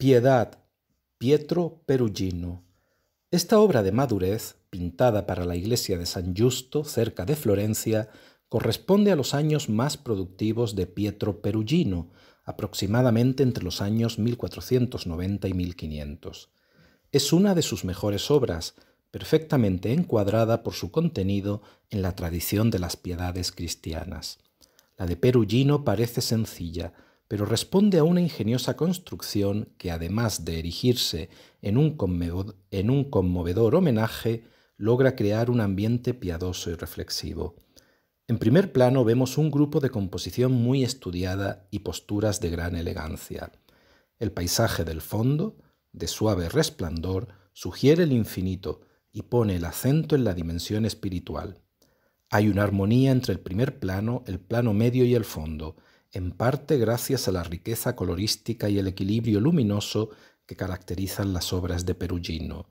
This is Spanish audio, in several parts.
Piedad, Pietro Perugino. Esta obra de madurez, pintada para la iglesia de San Justo, cerca de Florencia, corresponde a los años más productivos de Pietro Perugino, aproximadamente entre los años 1490 y 1500. Es una de sus mejores obras, perfectamente encuadrada por su contenido en la tradición de las piedades cristianas. La de Perugino parece sencilla, pero responde a una ingeniosa construcción que, además de erigirse en un, en un, conmovedor homenaje, logra crear un ambiente piadoso y reflexivo. En primer plano vemos un grupo de composición muy estudiada y posturas de gran elegancia. El paisaje del fondo, de suave resplandor, sugiere el infinito y pone el acento en la dimensión espiritual. Hay una armonía entre el primer plano, el plano medio y el fondo, en parte gracias a la riqueza colorística y el equilibrio luminoso que caracterizan las obras de Perugino.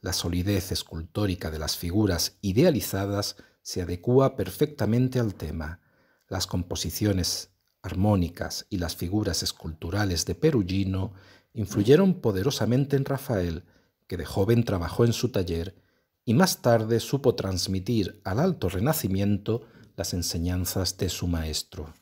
La solidez escultórica de las figuras idealizadas se adecúa perfectamente al tema. Las composiciones armónicas y las figuras esculturales de Perugino influyeron poderosamente en Rafael, que de joven trabajó en su taller y más tarde supo transmitir al alto renacimiento las enseñanzas de su maestro.